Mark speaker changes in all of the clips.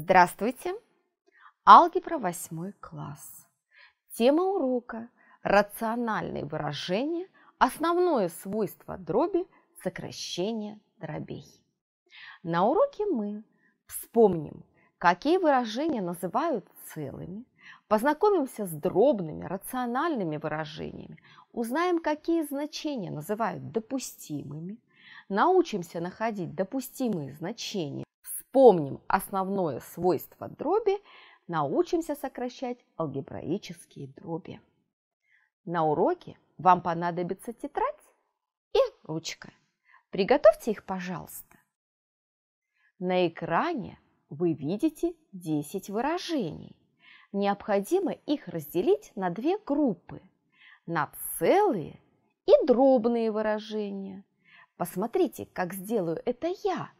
Speaker 1: Здравствуйте! Алгебра 8 класс. Тема урока – рациональные выражения, основное свойство дроби – сокращение дробей. На уроке мы вспомним, какие выражения называют целыми, познакомимся с дробными рациональными выражениями, узнаем, какие значения называют допустимыми, научимся находить допустимые значения, вспомним основное свойство дроби, научимся сокращать алгебраические дроби. На уроке вам понадобится тетрадь и ручка. Приготовьте их, пожалуйста. На экране вы видите 10 выражений. Необходимо их разделить на две группы – на целые и дробные выражения. Посмотрите, как сделаю это я –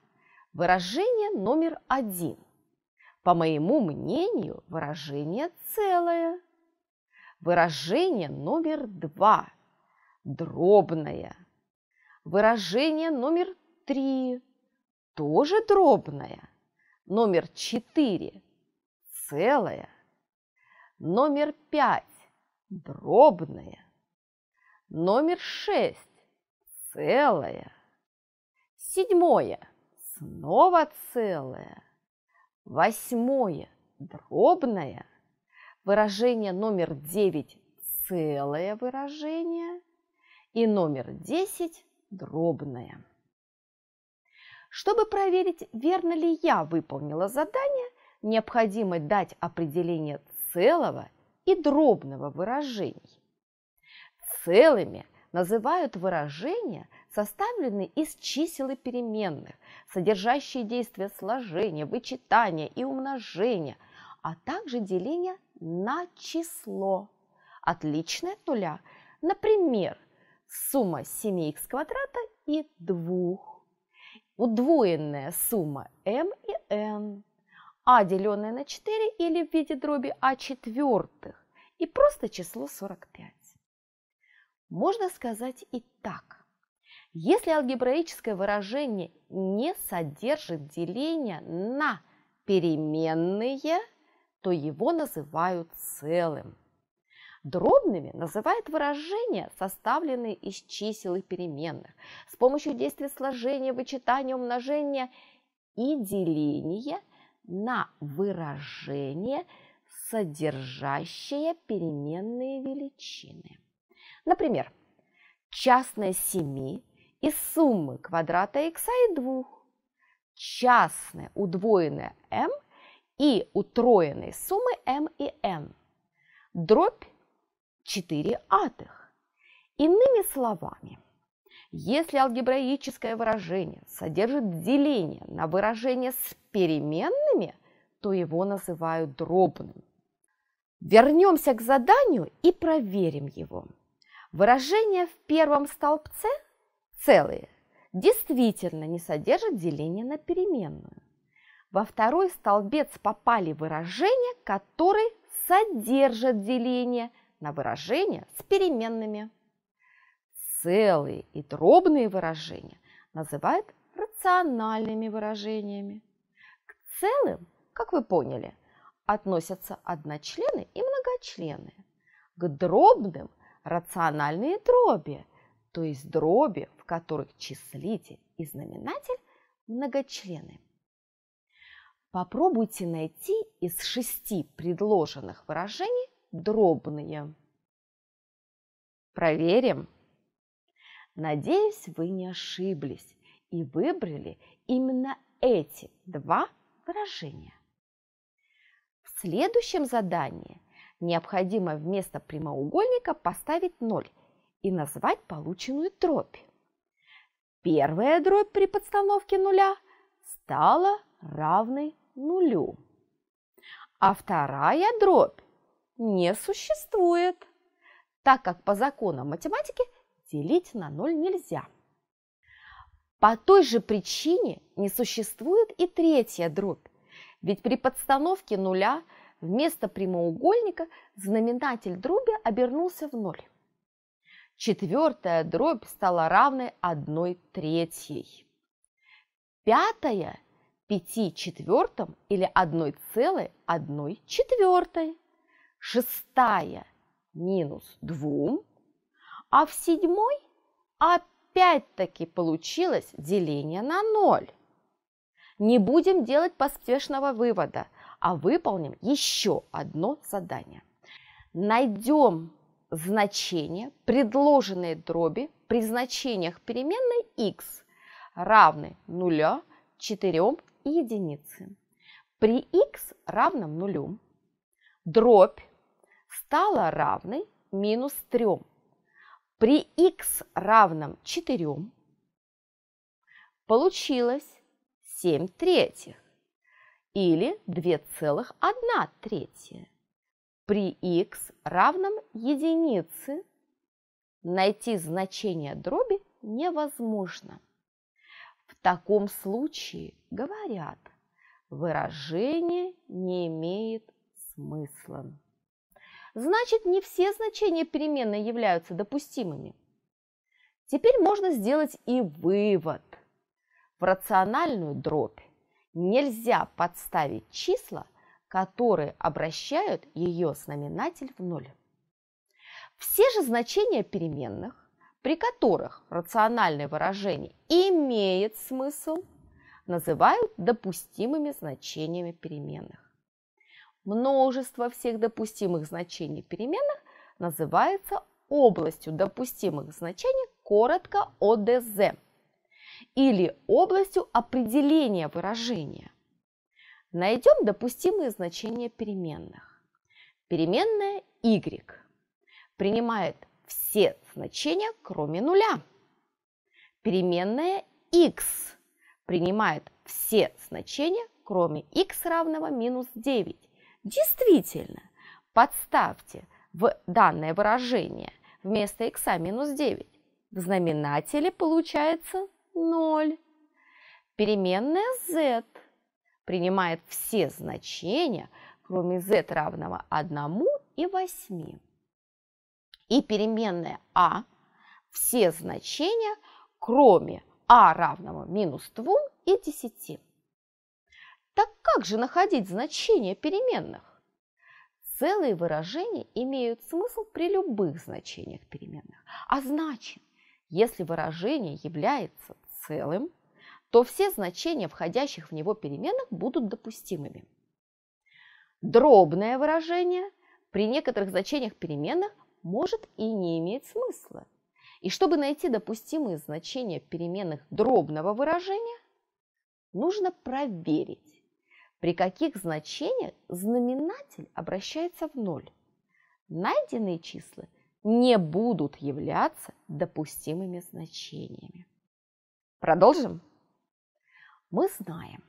Speaker 1: Выражение номер один. По моему мнению, выражение целое. Выражение номер два. Дробное. Выражение номер три. Тоже дробное. Номер четыре. Целое. Номер пять. Дробное. Номер шесть. Целое. Седьмое снова целое. Восьмое – дробное. Выражение номер девять – целое выражение. И номер десять – дробное. Чтобы проверить, верно ли я выполнила задание, необходимо дать определение целого и дробного выражений. Целыми называют выражения, составлены из чисел и переменных, содержащие действия сложения, вычитания и умножения, а также деления на число. Отличное от нуля. Например, сумма 7х квадрата и 2. Удвоенная сумма m и n. а деленное на 4 или в виде дроби а четвертых. И просто число 45. Можно сказать и так. Если алгебраическое выражение не содержит деления на переменные, то его называют целым. Дробными называют выражения, составленные из чисел и переменных. С помощью действий сложения, вычитания, умножения и деления на выражение, содержащее переменные величины. Например, частное 7 из суммы квадрата x и 2. Частное удвоенное m и утроенной суммы m и n. Дробь 4 атых. Иными словами, если алгебраическое выражение содержит деление на выражение с переменными, то его называют дробным. Вернемся к заданию и проверим его. Выражение в первом столбце – целые действительно не содержат деления на переменную. Во второй столбец попали выражения, которые содержат деление на выражения с переменными. Целые и дробные выражения называют рациональными выражениями. К целым, как вы поняли, относятся одночлены и многочлены. К дробным – рациональные дроби, то есть дроби, в которых числитель и знаменатель многочлены. Попробуйте найти из шести предложенных выражений дробные. Проверим. Надеюсь, вы не ошиблись и выбрали именно эти два выражения. В следующем задании необходимо вместо прямоугольника поставить ноль и назвать полученную дробь. Первая дробь при подстановке нуля стала равной нулю, а вторая дробь не существует, так как по законам математики делить на ноль нельзя. По той же причине не существует и третья дробь, ведь при подстановке нуля вместо прямоугольника знаменатель дроби обернулся в ноль. Четвертая дробь стала равной одной третьей. Пятая – пяти четвертым или одной целой одной четвертой. Шестая – минус двум. А в седьмой опять-таки получилось деление на ноль. Не будем делать поспешного вывода, а выполним еще одно задание. Найдем значения предложенной дроби при значениях переменной x равны 0, 4 и единице. При x равном 0 дробь стала равной минус 3. При x равном 4 получилось 7 третьих или 2,1 третья при x равном единице найти значение дроби невозможно. В таком случае говорят, выражение не имеет смысла. Значит, не все значения переменной являются допустимыми. Теперь можно сделать и вывод. В рациональную дробь нельзя подставить числа – которые обращают ее знаменатель в ноль. Все же значения переменных, при которых рациональное выражение имеет смысл, называют допустимыми значениями переменных. Множество всех допустимых значений переменных называется областью допустимых значений, коротко ОДЗ, или областью определения выражения – Найдем допустимые значения переменных. Переменная y принимает все значения, кроме нуля. Переменная x принимает все значения, кроме x равного минус 9. Действительно, подставьте в данное выражение вместо x минус 9. В знаменателе получается 0. Переменная z – принимает все значения, кроме z равного 1 и 8. И переменная а все значения, кроме а равного минус 2 и 10. Так как же находить значения переменных? Целые выражения имеют смысл при любых значениях переменных. А значит, если выражение является целым, то все значения входящих в него переменных будут допустимыми. Дробное выражение при некоторых значениях переменных может и не иметь смысла. И чтобы найти допустимые значения переменных дробного выражения, нужно проверить, при каких значениях знаменатель обращается в ноль. Найденные числа не будут являться допустимыми значениями. Продолжим? Мы знаем,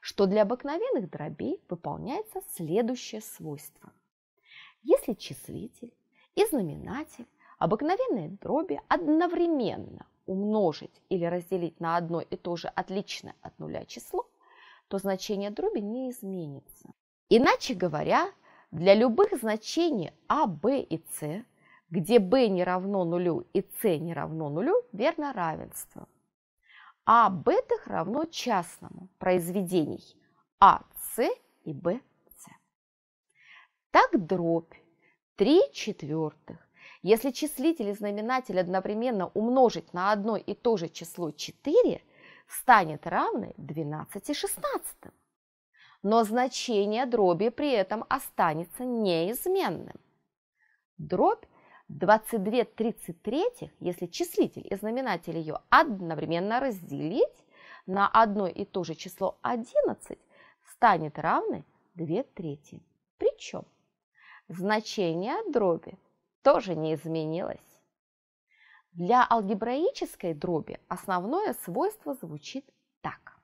Speaker 1: что для обыкновенных дробей выполняется следующее свойство. Если числитель и знаменатель обыкновенные дроби одновременно умножить или разделить на одно и то же отличное от нуля число, то значение дроби не изменится. Иначе говоря, для любых значений а, б и с, где b не равно нулю и c не равно нулю, верно равенство – а бетых равно частному произведений А, С и Б, С. Так дробь 3 четвертых. Если числитель и знаменатель одновременно умножить на одно и то же число 4, станет равной 12 шестнадцатым. Но значение дроби при этом останется неизменным. Дробь 22 33, если числитель и знаменатель ее одновременно разделить на одно и то же число 11, станет равны 2 трети. Причем значение дроби тоже не изменилось. Для алгебраической дроби основное свойство звучит так.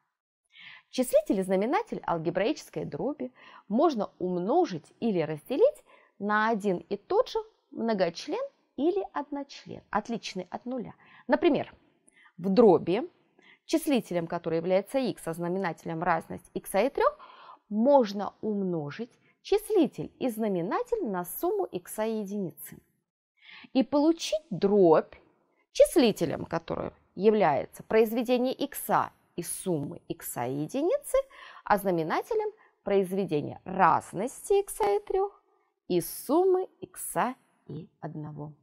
Speaker 1: Числитель и знаменатель алгебраической дроби можно умножить или разделить на один и тот же многочлен или одночлен, отличный от нуля. Например, в дроби числителем, который является x, а знаменателем разность x и 3, можно умножить числитель и знаменатель на сумму x и единицы. И получить дробь, числителем которой является произведение x и суммы x и единицы, а знаменателем произведение разности x и 3 и суммы x и 1.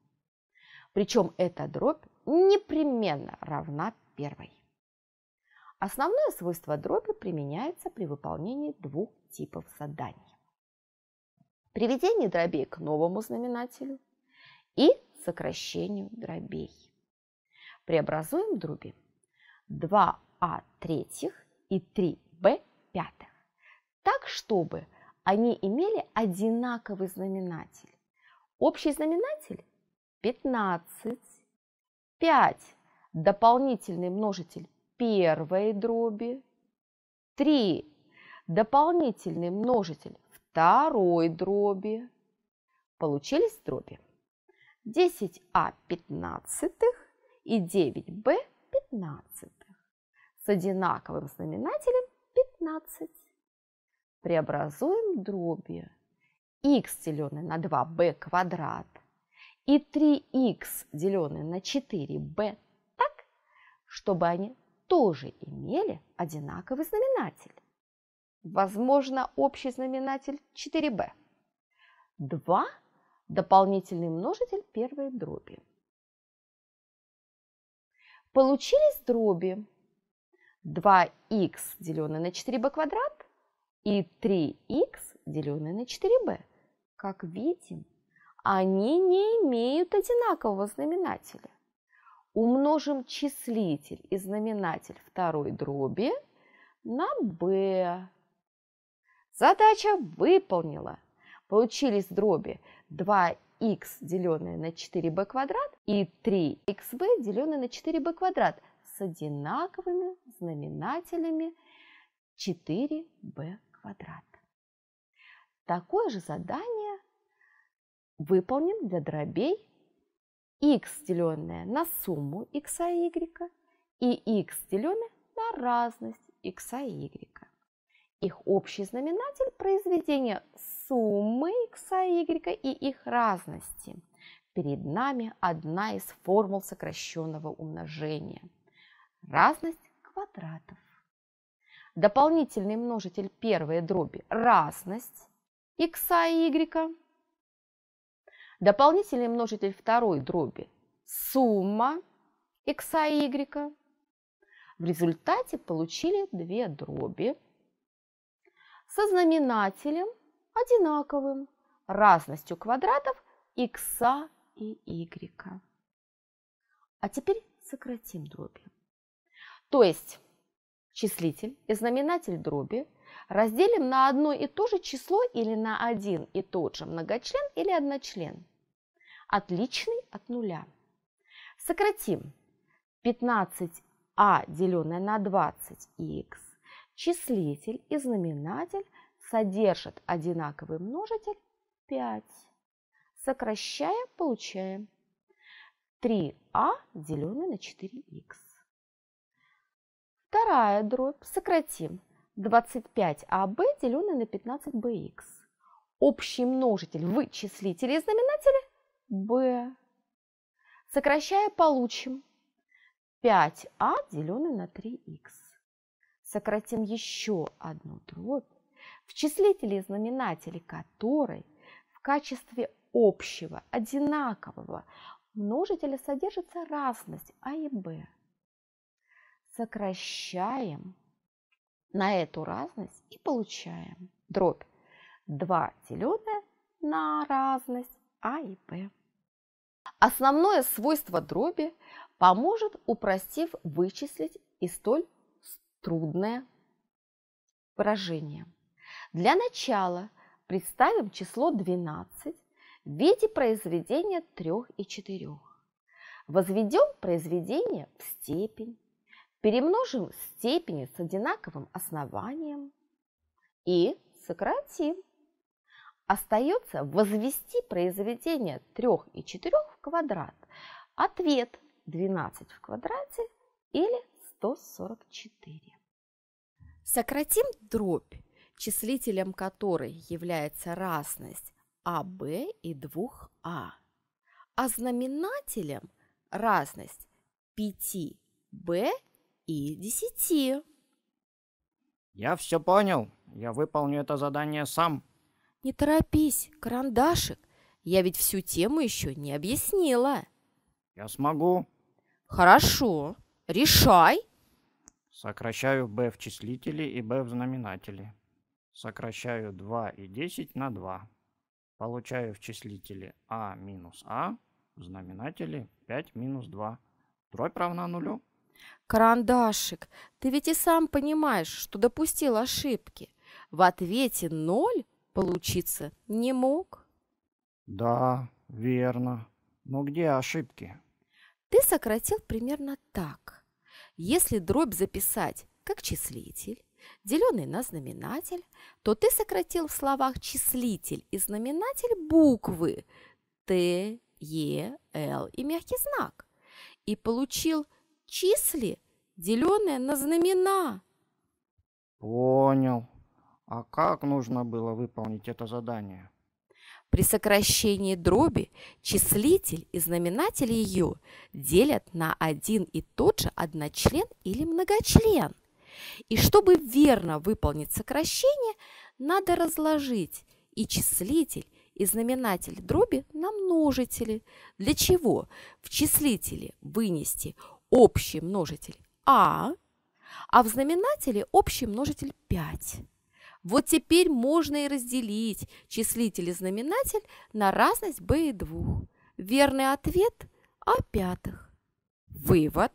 Speaker 1: Причем эта дробь непременно равна первой. Основное свойство дроби применяется при выполнении двух типов заданий. Приведение дробей к новому знаменателю и сокращению дробей. Преобразуем дроби 2а а третьих и 3b пятых так, чтобы они имели одинаковый знаменатель Общий знаменатель 15. 5. Дополнительный множитель первой дроби. 3. Дополнительный множитель второй дроби. Получились дроби. 10а 15 и 9b 15 с одинаковым знаменателем 15. Преобразуем дроби x деленное на 2b квадрат и 3x деленное на 4b так, чтобы они тоже имели одинаковый знаменатель. Возможно, общий знаменатель 4b. 2 – дополнительный множитель первой дроби. Получились дроби 2х деленное на 4b квадрат и 3х деленное на 4b. Как видим, они не имеют одинакового знаменателя. Умножим числитель и знаменатель второй дроби на b. Задача выполнила. Получились дроби 2х, деленное на 4b квадрат, и 3xb, деленное на 4b квадрат, с одинаковыми знаменателями 4b квадрат. Такое же задание выполним для дробей x деленное на сумму x и y и x деленное на разность x и y. Их общий знаменатель – произведение суммы x и y и их разности. Перед нами одна из формул сокращенного умножения. Разность квадратов. Дополнительный множитель первой дроби – разность x а и y. Дополнительный множитель второй дроби – сумма x а и y. В результате получили две дроби со знаменателем одинаковым, разностью квадратов x а и y. А теперь сократим дроби. То есть числитель и знаменатель дроби – разделим на одно и то же число или на один и тот же многочлен или одночлен. Отличный от нуля. Сократим 15а, деленное на 20х. Числитель и знаменатель содержат одинаковый множитель 5. Сокращая, получаем 3а, деленное на 4х. Вторая дробь сократим 25 АБ деленное на 15 БХ. Общий множитель вычислителей и знаменателя b Сокращая, получим 5А деленное на 3х. Сократим еще одну дробь, в числителе и знаменателе которой в качестве общего, одинакового множителя содержится разность А и Б. Сокращаем на эту разность и получаем дробь 2 деленное на разность А и Б. Основное свойство дроби поможет, упростив, вычислить и столь трудное выражение. Для начала представим число 12 в виде произведения 3 и 4. Возведем произведение в степень перемножим степени с одинаковым основанием и сократим. Остается возвести произведение 3 и 4 в квадрат. Ответ 12 в квадрате или 144. Сократим дробь, числителем которой является разность АБ и 2А, а знаменателем разность 5 b и десяти.
Speaker 2: Я все понял. Я выполню это задание сам.
Speaker 1: Не торопись, карандашик. Я ведь всю тему еще не объяснила. Я смогу. Хорошо. Решай.
Speaker 2: Сокращаю b в числителе и b в знаменателе. Сокращаю 2 и 10 на 2. Получаю в числителе а минус а, в знаменателе 5 минус 2. Дробь равна нулю.
Speaker 1: «Карандашик, ты ведь и сам понимаешь, что допустил ошибки. В ответе ноль получиться не мог».
Speaker 2: «Да, верно. Но где ошибки?»
Speaker 1: «Ты сократил примерно так. Если дробь записать как числитель, деленный на знаменатель, то ты сократил в словах числитель и знаменатель буквы Т, Е, Л и мягкий знак и получил числи, деленное на знамена.
Speaker 2: Понял.
Speaker 1: А как нужно было выполнить это задание? При сокращении дроби числитель и знаменатель ее делят на один и тот же одночлен или многочлен. И чтобы верно выполнить сокращение, надо разложить и числитель, и знаменатель дроби на множители. Для чего в числителе вынести общий множитель А, а в знаменателе общий множитель 5. Вот теперь можно и разделить числитель и знаменатель на разность b и 2. Верный ответ – а пятых. Вывод.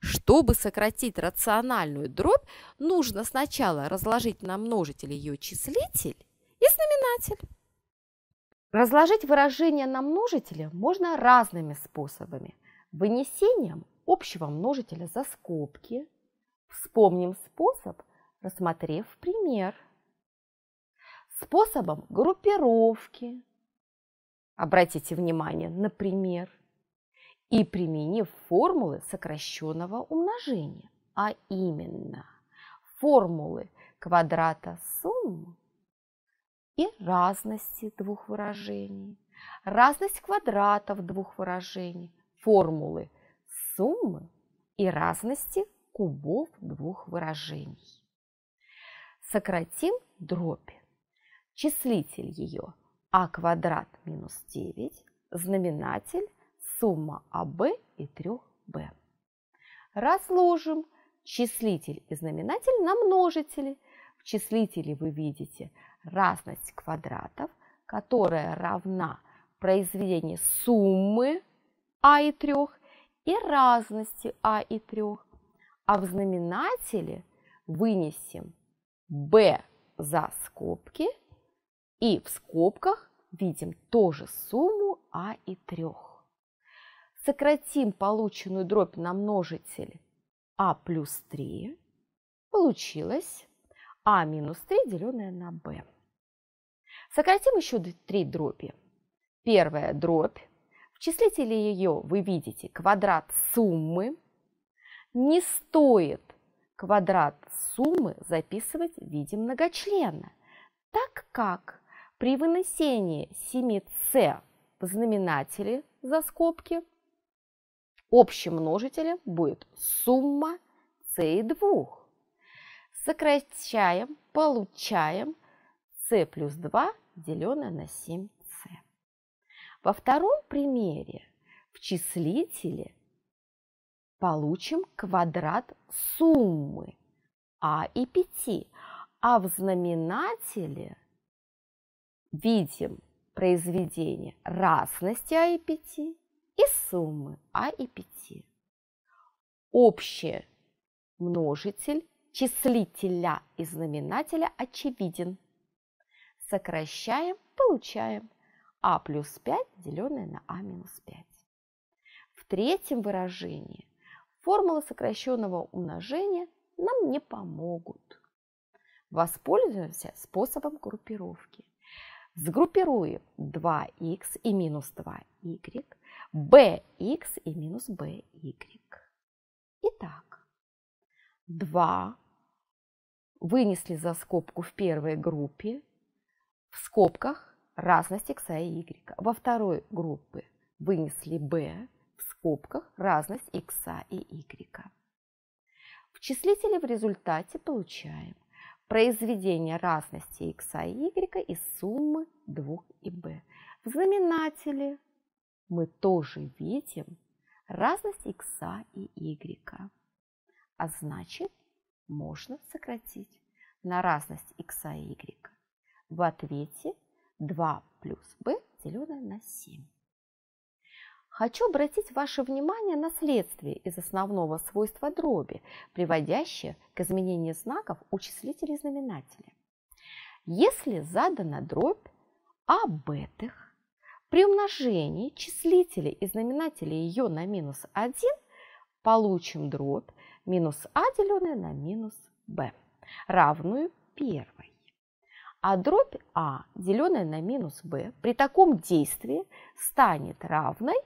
Speaker 1: Чтобы сократить рациональную дробь, нужно сначала разложить на множители ее числитель и знаменатель. Разложить выражение на множители можно разными способами – вынесением общего множителя за скобки. Вспомним способ, рассмотрев пример. Способом группировки. Обратите внимание на пример. И применив формулы сокращенного умножения, а именно формулы квадрата суммы и разности двух выражений, разность квадратов двух выражений, формулы суммы и разности кубов двух выражений. Сократим дробь. Числитель ее а квадрат минус 9, знаменатель сумма АБ и 3 b. Разложим числитель и знаменатель на множители. В числителе вы видите разность квадратов, которая равна произведению суммы А и 3 и разности А и 3, а в знаменателе вынесем b за скобки и в скобках видим тоже сумму А и 3. Сократим полученную дробь на множитель А плюс 3. Получилось А минус 3, деленное на b. Сократим еще три дроби. Первая дробь в числителе ее вы видите квадрат суммы. Не стоит квадрат суммы записывать в виде многочлена, так как при выносении 7c в знаменателе за скобки общим множителем будет сумма c и 2. Сокращаем, получаем c плюс 2 деленное на 7. Во втором примере в числителе получим квадрат суммы а и 5, а в знаменателе видим произведение разности а и 5 и суммы а и 5. Общий множитель числителя и знаменателя очевиден. Сокращаем, получаем а плюс 5, деленное на а минус 5. В третьем выражении формулы сокращенного умножения нам не помогут. Воспользуемся способом группировки. Сгруппируем 2х и минус 2y, bx и минус by. Итак, 2 вынесли за скобку в первой группе, в скобках разность x и y. Во второй группы вынесли b в скобках разность x и y. В числителе в результате получаем произведение разности x и y из суммы 2 и b. В знаменателе мы тоже видим разность x и y. А значит, можно сократить на разность x и y. В ответе 2 плюс b, деленное на 7. Хочу обратить ваше внимание на следствие из основного свойства дроби, приводящее к изменению знаков у числителей и знаменателя. Если задана дробь об этих, при умножении числителей и знаменателей ее на минус 1 получим дробь минус а деленное на минус b, равную первой а дробь А, деленная на минус b, при таком действии станет равной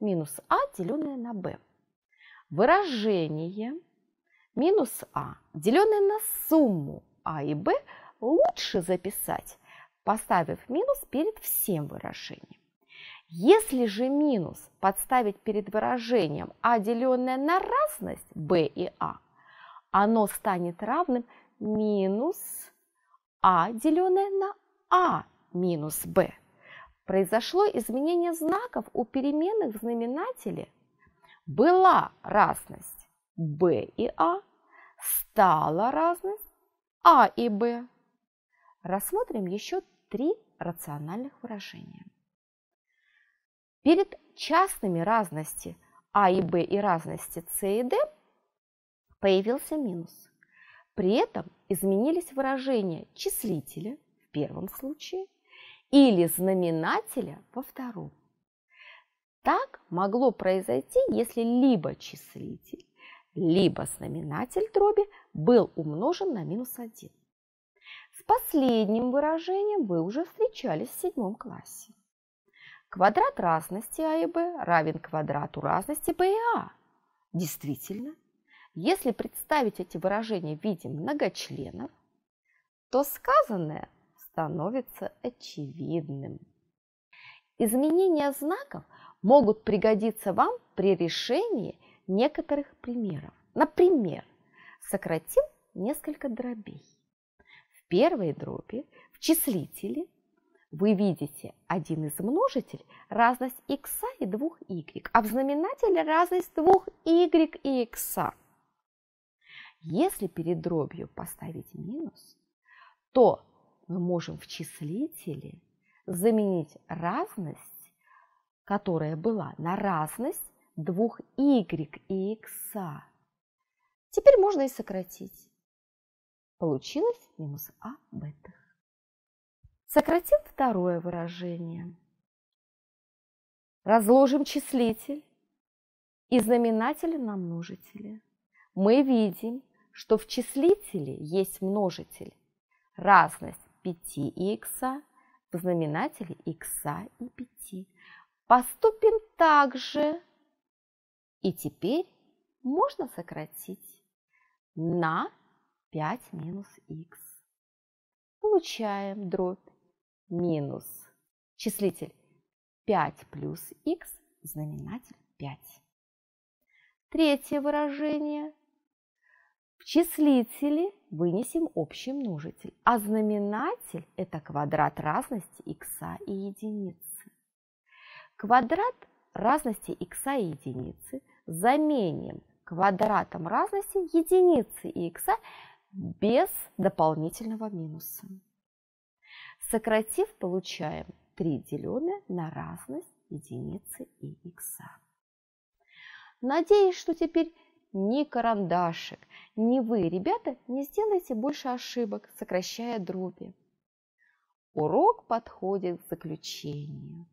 Speaker 1: минус А, деленное на b. Выражение минус А, деленное на сумму А и b, лучше записать, поставив минус перед всем выражением. Если же минус подставить перед выражением А, деленное на разность b и А, оно станет равным минус а, деленное на А минус Б. Произошло изменение знаков у переменных в знаменателе. Была разность Б и А, стала разность А и Б. Рассмотрим еще три рациональных выражения. Перед частными разности А и Б и разности С и Д появился минус. При этом изменились выражения числителя в первом случае или знаменателя во втором. Так могло произойти, если либо числитель, либо знаменатель дроби был умножен на минус 1. С последним выражением вы уже встречались в седьмом классе. Квадрат разности А и Б равен квадрату разности Б и А. Действительно, если представить эти выражения в виде многочленов, то сказанное становится очевидным. Изменения знаков могут пригодиться вам при решении некоторых примеров. Например, сократим несколько дробей. В первой дроби в числителе вы видите один из множителей разность x и двух y а в знаменателе разность двух y и x. Если перед дробью поставить минус, то мы можем в числителе заменить разность, которая была, на разность двух y и x. Теперь можно и сократить. Получилось минус а бета. Сократим второе выражение. Разложим числитель и знаменатель на множители. Мы видим, что в числителе есть множитель, разность 5х в знаменателе х и 5. Поступим так же. И теперь можно сократить на 5 минус х. Получаем дробь минус числитель 5 плюс х, знаменатель 5. Третье выражение – в числителе вынесем общий множитель, а знаменатель – это квадрат разности х а и единицы. Квадрат разности х а и единицы заменим квадратом разности единицы и х а без дополнительного минуса. Сократив, получаем 3 деленное на разность единицы и х. Надеюсь, что теперь ни карандашик, ни вы, ребята, не сделаете больше ошибок, сокращая дроби. Урок подходит к заключению.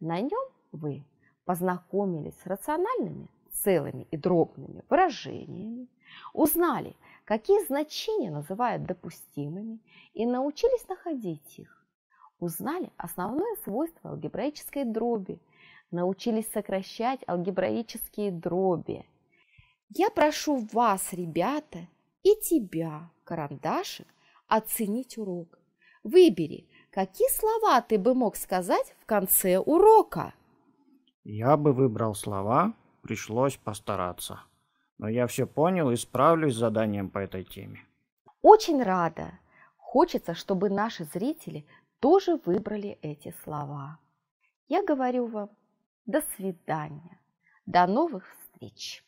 Speaker 1: На нем вы познакомились с рациональными, целыми и дробными выражениями, узнали, какие значения называют допустимыми и научились находить их, узнали основное свойство алгебраической дроби, научились сокращать алгебраические дроби – я прошу вас, ребята, и тебя, карандашик, оценить урок. Выбери, какие слова ты бы мог сказать в конце урока.
Speaker 2: Я бы выбрал слова, пришлось постараться. Но я все понял и справлюсь с заданием по этой теме.
Speaker 1: Очень рада. Хочется, чтобы наши зрители тоже выбрали эти слова. Я говорю вам до свидания. До новых встреч!